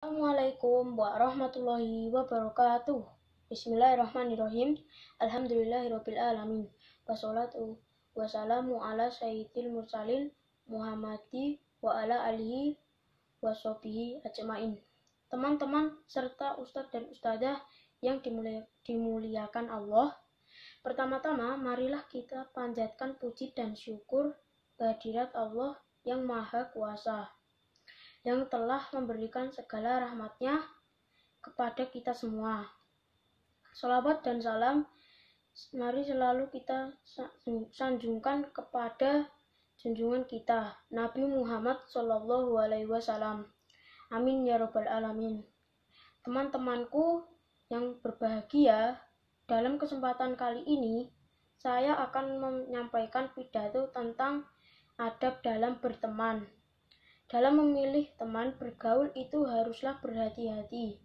Assalamualaikum warahmatullahi wabarakatuh. Bismillahirrahmanirrahim. Alhamdulillahirabbil alamin. Wassalatu wassalamu ala sayyidil mursalin Muhammadi wa ala alihi washabihi ajmain. Teman-teman serta ustadz dan ustazah yang dimuli dimuliakan Allah. Pertama-tama marilah kita panjatkan puji dan syukur kehadirat Allah yang Maha Kuasa yang telah memberikan segala rahmatnya kepada kita semua. Salawat dan salam mari selalu kita sanjungkan kepada junjungan kita Nabi Muhammad Shallallahu Alaihi Wasallam. Amin ya robbal alamin. Teman-temanku yang berbahagia, dalam kesempatan kali ini saya akan menyampaikan pidato tentang adab dalam berteman. Dalam memilih teman bergaul itu haruslah berhati-hati.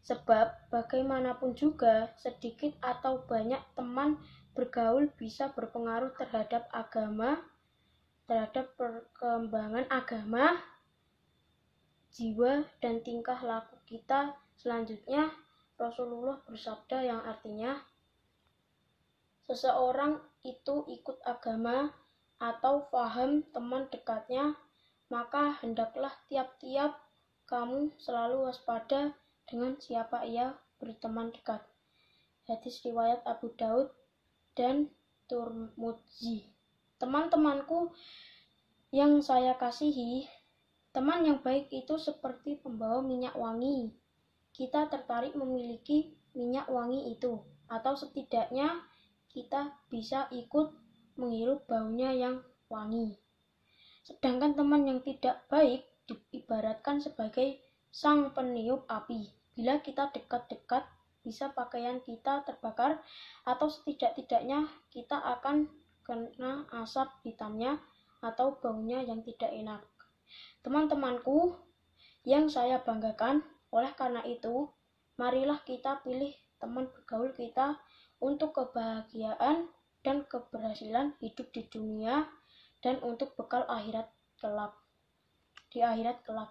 Sebab bagaimanapun juga, sedikit atau banyak teman bergaul bisa berpengaruh terhadap agama, terhadap perkembangan agama, jiwa, dan tingkah laku kita. Selanjutnya, Rasulullah bersabda yang artinya, seseorang itu ikut agama atau faham teman dekatnya maka hendaklah tiap-tiap kamu selalu waspada dengan siapa ia berteman dekat. Hadis riwayat Abu Daud dan Turmudzi. Teman-temanku yang saya kasihi, teman yang baik itu seperti pembawa minyak wangi. Kita tertarik memiliki minyak wangi itu, atau setidaknya kita bisa ikut menghirup baunya yang wangi. Sedangkan teman yang tidak baik diibaratkan sebagai sang peniup api. Bila kita dekat-dekat, bisa pakaian kita terbakar atau setidak-tidaknya kita akan kena asap hitamnya atau baunya yang tidak enak. Teman-temanku yang saya banggakan, oleh karena itu, marilah kita pilih teman bergaul kita untuk kebahagiaan dan keberhasilan hidup di dunia dan untuk bekal akhirat kelak. Di akhirat kelak.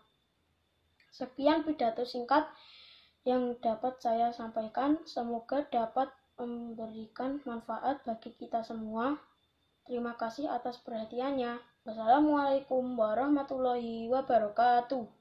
Sekian pidato singkat yang dapat saya sampaikan. Semoga dapat memberikan manfaat bagi kita semua. Terima kasih atas perhatiannya. Wassalamualaikum warahmatullahi wabarakatuh.